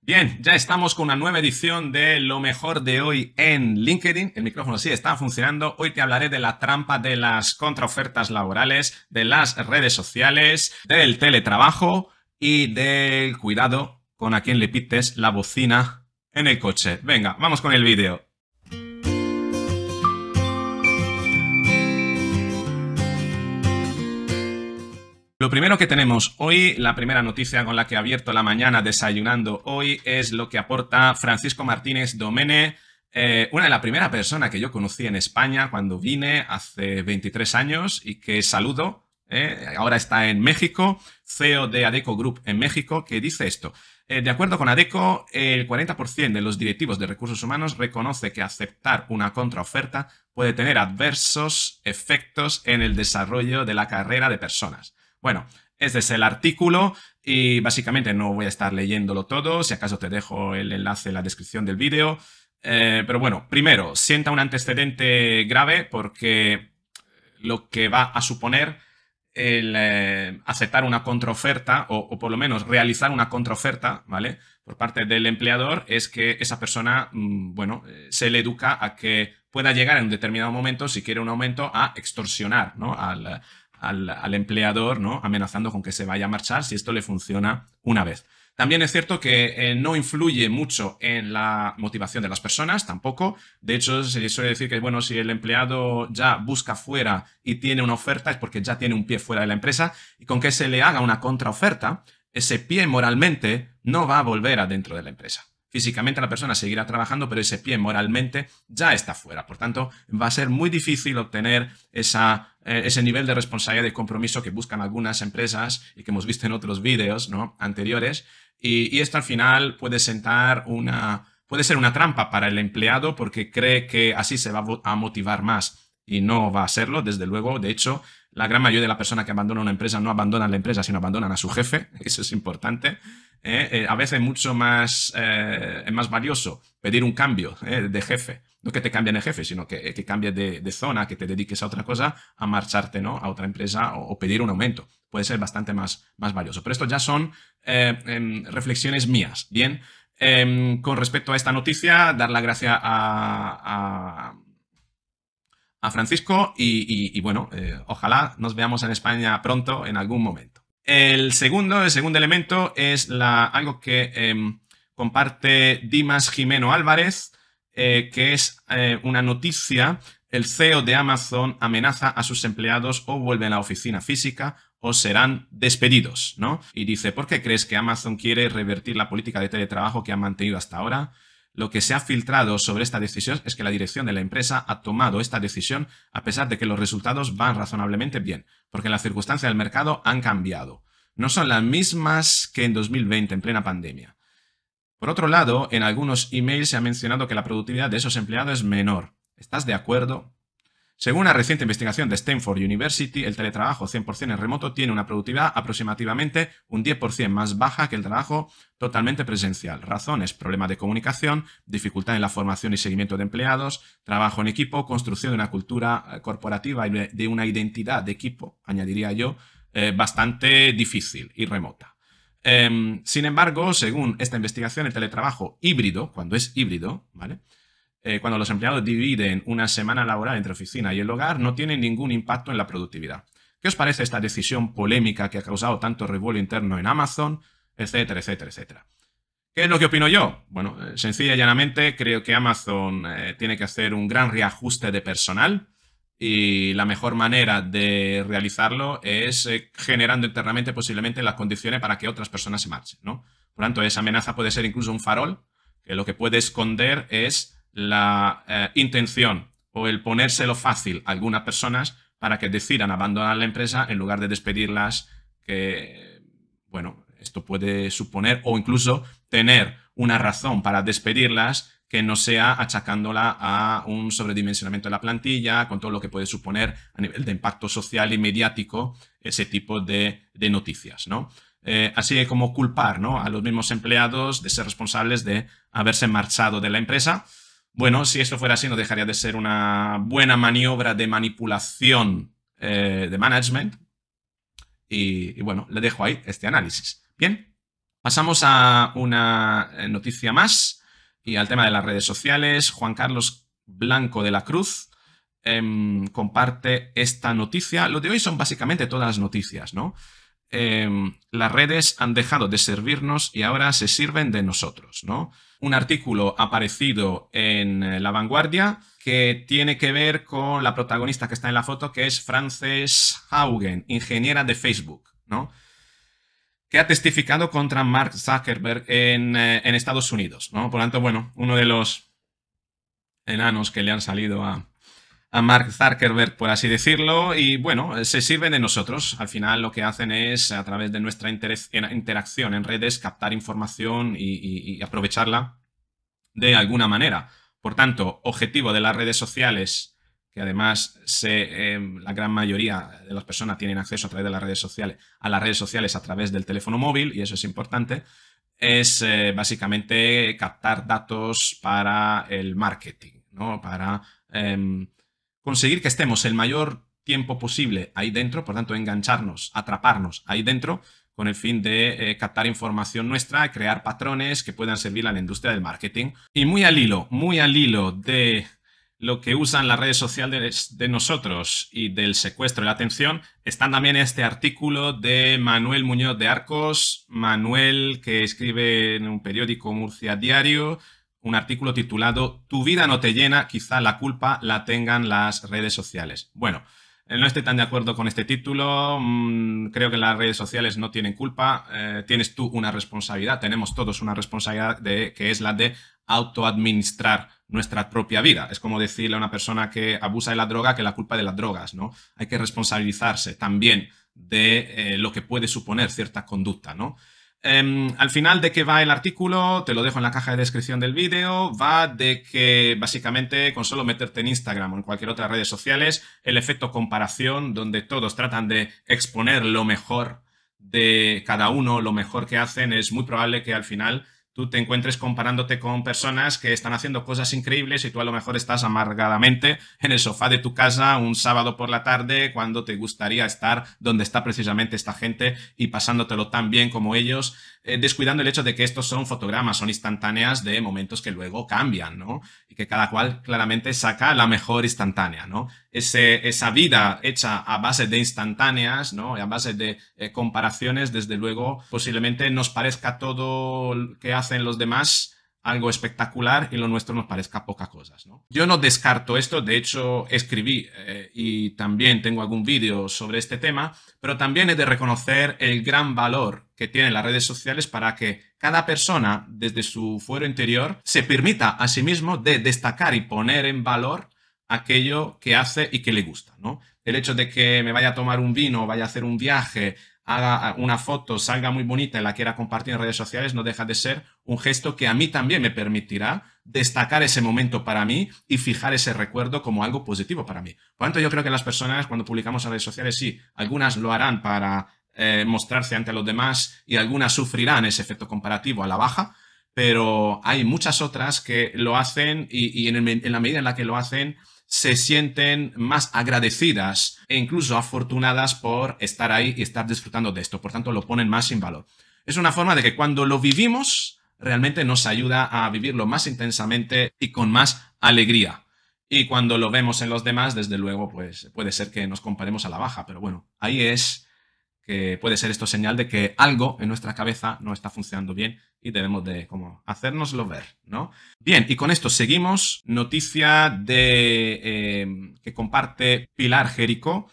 Bien, ya estamos con una nueva edición de Lo mejor de hoy en LinkedIn. El micrófono sí está funcionando. Hoy te hablaré de la trampa de las contraofertas laborales, de las redes sociales, del teletrabajo y del cuidado con a quien le pites la bocina en el coche. Venga, vamos con el vídeo. Lo primero que tenemos hoy, la primera noticia con la que he abierto la mañana desayunando hoy, es lo que aporta Francisco Martínez Domene, eh, una de las primeras personas que yo conocí en España cuando vine hace 23 años y que saludo. Eh, ahora está en México, CEO de Adeco Group en México, que dice esto. Eh, de acuerdo con Adeco, el 40% de los directivos de recursos humanos reconoce que aceptar una contraoferta puede tener adversos efectos en el desarrollo de la carrera de personas. Bueno, este es el artículo y básicamente no voy a estar leyéndolo todo, si acaso te dejo el enlace en la descripción del vídeo. Eh, pero bueno, primero, sienta un antecedente grave porque lo que va a suponer el eh, aceptar una contraoferta o, por lo menos realizar una contraoferta, ¿vale? Por parte del empleador es que esa persona, mm, bueno, eh, se le educa a que pueda llegar en un determinado momento, si quiere un aumento, a extorsionar, ¿no? Al, al, empleador, ¿no? Amenazando con que se vaya a marchar si esto le funciona una vez. También es cierto que eh, no influye mucho en la motivación de las personas, tampoco. De hecho, se suele decir que, bueno, si el empleado ya busca fuera y tiene una oferta, es porque ya tiene un pie fuera de la empresa, y con que se le haga una contraoferta, ese pie moralmente no va a volver adentro de la empresa físicamente la persona seguirá trabajando, pero ese pie moralmente ya está fuera. Por tanto, va a ser muy difícil obtener eh, ese nivel de responsabilidad y compromiso que buscan algunas empresas y que hemos visto en otros vídeos ¿no? anteriores. Y, y, esto al final puede sentar una... Puede ser una trampa para el empleado porque cree que así se va a motivar más y no va a serlo, desde luego. De hecho, la gran mayoría de las personas que abandonan una empresa no abandonan la empresa, sino abandonan a su jefe. Eso es importante. ¿eh? Eh, a veces mucho más, eh, más valioso pedir un cambio de jefe. No que te cambien de jefe, sino que, que cambies de, zona, que te dediques a otra cosa, a marcharte ¿no? a otra empresa o, pedir un aumento. Puede ser bastante más, más valioso. Pero esto ya son em, reflexiones mías. Bien, em, con respecto a esta noticia, dar la gracia a a Francisco y, bueno, eh, ojalá nos veamos en España pronto en algún momento. El segundo, el segundo elemento es la, algo que em, comparte Dimas Jimeno Álvarez, eh, que es eh, una noticia, el CEO de Amazon amenaza a sus empleados o vuelven a la oficina física o serán despedidos, ¿no? Y dice, ¿por qué crees que Amazon quiere revertir la política de teletrabajo que ha mantenido hasta ahora? Lo que se ha filtrado sobre esta decisión es que la dirección de la empresa ha tomado esta decisión a pesar de que los resultados van razonablemente bien, porque las circunstancias del mercado han cambiado. No son las mismas que en 2020, en plena pandemia. Por otro lado, en algunos emails se ha mencionado que la productividad de esos empleados es menor. ¿Estás de acuerdo? Según una reciente investigación de Stanford University, el teletrabajo 100% en remoto tiene una productividad aproximadamente un 10% más baja que el trabajo totalmente presencial. Razones, problemas de comunicación, dificultad en la formación y seguimiento de empleados, trabajo en equipo, construcción de una cultura eh, corporativa y de una identidad de equipo, añadiría yo, eh, bastante difícil y remota. Em, sin embargo, según esta investigación, el teletrabajo híbrido, cuando es híbrido, ¿vale? Eh, cuando los empleados dividen una semana laboral entre oficina y el hogar, no tiene ningún impacto en la productividad. ¿Qué os parece esta decisión polémica que ha causado tanto revuelo interno en Amazon, etcétera, etcétera, etcétera? ¿Qué es lo que opino yo? Bueno, eh, sencilla y llanamente, creo que Amazon eh, tiene que hacer un gran reajuste de personal y la mejor manera de realizarlo es generando internamente posiblemente las condiciones para que otras personas se marchen, ¿no? Por lo tanto, esa amenaza puede ser incluso un farol que lo que puede esconder es la eh, intención o el ponérselo fácil a algunas personas para que decidan abandonar la empresa en lugar de despedirlas, que, bueno, esto puede suponer o incluso tener una razón para despedirlas que no sea achacándola a un sobredimensionamiento de la plantilla, con todo lo que puede suponer a nivel de impacto social y mediático ese tipo de, noticias, ¿no? Eh, así como culpar a los mismos empleados de ser responsables de haberse marchado de la empresa bueno, si esto fuera así, no dejaría de ser una buena maniobra de manipulación eh, de management. Y, bueno, le dejo ahí este análisis. Bien, pasamos a una eh, noticia más y al tema de las redes sociales. Juan Carlos Blanco de la Cruz em, comparte esta noticia. Lo de hoy son básicamente todas las noticias, ¿no? Em, las redes han dejado de servirnos y ahora se sirven de nosotros, ¿no? un artículo aparecido en eh, La Vanguardia que tiene que ver con la protagonista que está en la foto, que es Frances Haugen, ingeniera de Facebook, ¿no? que ha testificado contra Mark Zuckerberg en, eh, Estados Unidos. ¿no? Por lo tanto, bueno, uno de los enanos que le han salido a, a Mark Zuckerberg, por así decirlo, y bueno, se sirven de nosotros. Al final lo que hacen es, a través de nuestra interacción en redes, captar información y, aprovecharla de alguna manera. Por tanto, objetivo de las redes sociales, que además se, em, la gran mayoría de las personas tienen acceso a través de las redes sociales, a las redes sociales a través del teléfono móvil, y eso es importante, es eh, básicamente captar datos para el marketing, ¿no? Para em, conseguir que estemos el mayor tiempo posible ahí dentro, por tanto, engancharnos, atraparnos ahí dentro, con el fin de eh, captar información nuestra, crear patrones que puedan servir a la industria del marketing. Y muy al hilo, muy al hilo de lo que usan las redes sociales de nosotros y del secuestro de la atención, están también este artículo de Manuel Muñoz de Arcos, Manuel que escribe en un periódico Murcia Diario, un artículo titulado Tu vida no te llena, quizá la culpa la tengan las redes sociales. Bueno, eh, no estoy tan de acuerdo con este título, mm, creo que las redes sociales no tienen culpa, eh, tienes tú una responsabilidad, tenemos todos una responsabilidad de, que es la de autoadministrar nuestra propia vida. Es como decirle a una persona que abusa de la droga que la culpa de las drogas, ¿no? Hay que responsabilizarse también de eh, lo que puede suponer cierta conducta, ¿no? Em, al final de qué va el artículo, te lo dejo en la caja de descripción del vídeo, va de que básicamente con solo meterte en Instagram o en cualquier otra red sociales, el efecto comparación, donde todos tratan de exponer lo mejor de cada uno, lo mejor que hacen, es muy probable que al final tú te encuentres comparándote con personas que están haciendo cosas increíbles y tú a lo mejor estás amargadamente en el sofá de tu casa un sábado por la tarde cuando te gustaría estar donde está precisamente esta gente y pasándotelo tan bien como ellos. Eh, descuidando el hecho de que estos son fotogramas, son instantáneas de momentos que luego cambian, ¿no? Y que cada cual claramente saca la mejor instantánea, ¿no? esa vida hecha a base de instantáneas, ¿no? Y a base de eh, comparaciones, desde luego, posiblemente nos parezca todo lo que hacen los demás algo espectacular y lo nuestro nos parezca pocas cosas. ¿no? Yo no descarto esto, de hecho escribí eh, y también tengo algún vídeo sobre este tema, pero también he de reconocer el gran valor que tienen las redes sociales para que cada persona desde su fuero interior se permita a sí mismo de destacar y poner en valor aquello que hace y que le gusta. ¿no? El hecho de que me vaya a tomar un vino, vaya a hacer un viaje, haga ah, una foto, salga muy bonita y la quiera compartir en redes sociales, no deja de ser un gesto que a mí también me permitirá destacar ese momento para mí y fijar ese recuerdo como algo positivo para mí. Por lo tanto, yo creo que las personas cuando publicamos en redes sociales, sí, algunas lo harán para eh, mostrarse ante los demás y algunas sufrirán ese efecto comparativo a la baja, pero hay muchas otras que lo hacen y, en, en la medida en la que lo hacen, se sienten más agradecidas e incluso afortunadas por estar ahí y estar disfrutando de esto. Por tanto, lo ponen más en valor. Es una forma de que cuando lo vivimos, realmente nos ayuda a vivirlo más intensamente y con más alegría. Y cuando lo vemos en los demás, desde luego, pues puede ser que nos comparemos a la baja, pero bueno, ahí es que puede ser esto señal de que algo en nuestra cabeza no está funcionando bien y debemos de como ver, ¿no? Bien, y con esto seguimos. Noticia de em, que comparte Pilar Jerico,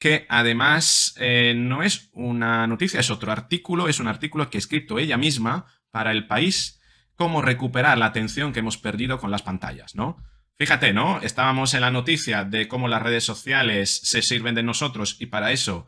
que además eh, no es una noticia, es otro artículo, es un artículo que ha escrito ella misma para El País, cómo recuperar la atención que hemos perdido con las pantallas, ¿no? Fíjate, ¿no? Estábamos en la noticia de cómo las redes sociales se sirven de nosotros y para eso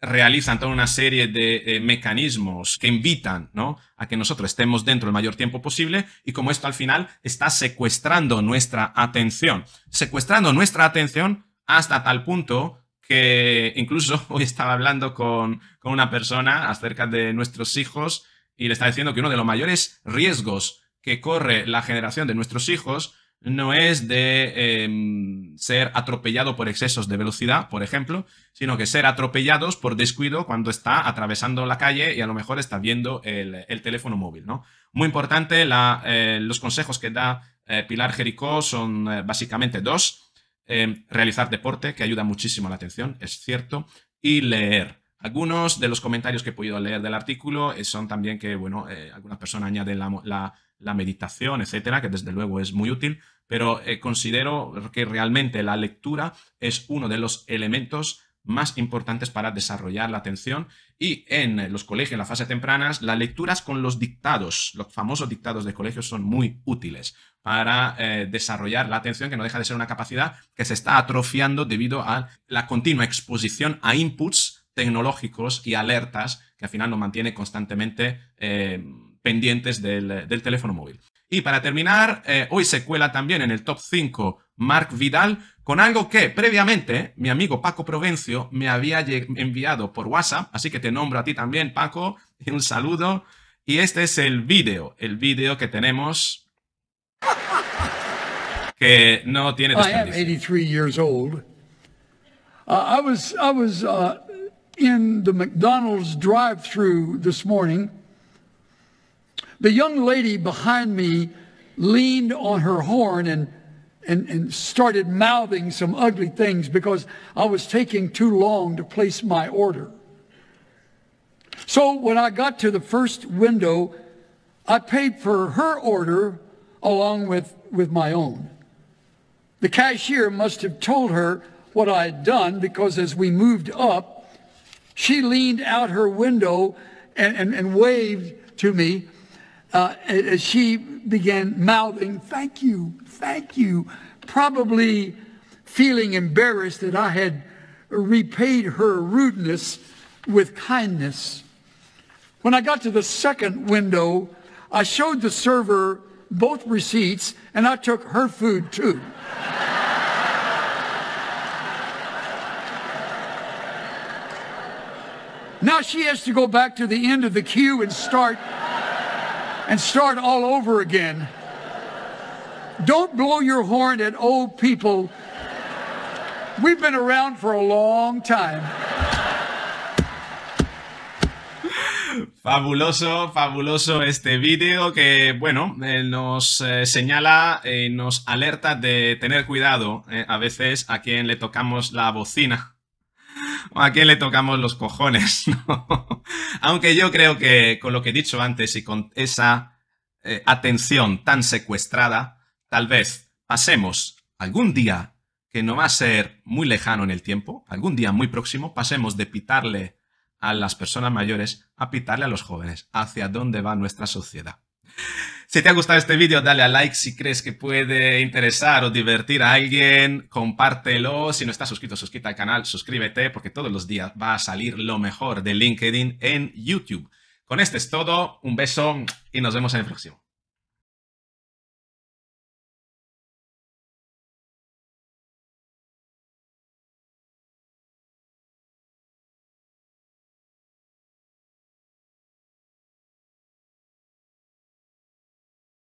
realizan toda una serie de eh, mecanismos que invitan ¿no? a que nosotros estemos dentro el mayor tiempo posible y como esto al final está secuestrando nuestra atención, secuestrando nuestra atención hasta tal punto que incluso hoy estaba hablando con, con una persona acerca de nuestros hijos y le está diciendo que uno de los mayores riesgos que corre la generación de nuestros hijos no es de em, ser atropellado por excesos de velocidad, por ejemplo, sino que ser atropellados por descuido cuando está atravesando la calle y a lo mejor está viendo el, teléfono móvil, ¿no? Muy importante, eh, los consejos que da eh, Pilar Jericó son eh, básicamente dos. Em, realizar deporte, que ayuda muchísimo a la atención, es cierto, y leer. Algunos de los comentarios que he podido leer del artículo eh, son también que, bueno, eh, algunas personas añaden la, meditación, etcétera, que desde luego es muy útil, pero eh, considero que realmente la lectura es uno de los elementos más importantes para desarrollar la atención y en los colegios, en las fases tempranas, las lecturas con los dictados, los famosos dictados de colegios son muy útiles para eh, desarrollar la atención, que no deja de ser una capacidad que se está atrofiando debido a la continua exposición a inputs tecnológicos y alertas que al final nos mantiene constantemente eh, pendientes del, teléfono móvil. Y para terminar, eh, hoy se cuela también en el top 5 Mark Vidal con algo que previamente mi amigo Paco Provencio me había enviado por WhatsApp, así que te nombro a ti también, Paco, y un saludo. Y este es el vídeo, el vídeo que tenemos que no tiene desperdicio. I years old. Uh, uh, in the McDonald's drive through this morning, the young lady behind me leaned on her horn and, and, and started mouthing some ugly things because I was taking too long to place my order. So when I got to the first window, I paid for her order along with, with my own. The cashier must have told her what I had done because as we moved up, she leaned out her window and, and, and waved to me uh, as she began mouthing, thank you, thank you, probably feeling embarrassed that I had repaid her rudeness with kindness. When I got to the second window, I showed the server both receipts and I took her food too. Now she has to go back to the end of the queue and start and start all over again. Don't blow your horn at old people. We've been around for a long time. Fabuloso, fabuloso este vídeo que, bueno, eh, nos eh, señala y eh, nos alerta de tener cuidado eh, a veces a quien le tocamos la bocina. ¿A quién le tocamos los cojones? Aunque yo creo que con lo que he dicho antes y con esa eh, atención tan secuestrada, tal vez pasemos algún día que no va a ser muy lejano en el tiempo, algún día muy próximo, pasemos de pitarle a las personas mayores a pitarle a los jóvenes, hacia dónde va nuestra sociedad. Si te ha gustado este vídeo, dale a like si crees que puede interesar o divertir a alguien, compártelo. Si no estás suscrito, suscríbete al canal, suscríbete porque todos los días va a salir lo mejor de LinkedIn en YouTube. Con este es todo, un beso y nos vemos en el próximo.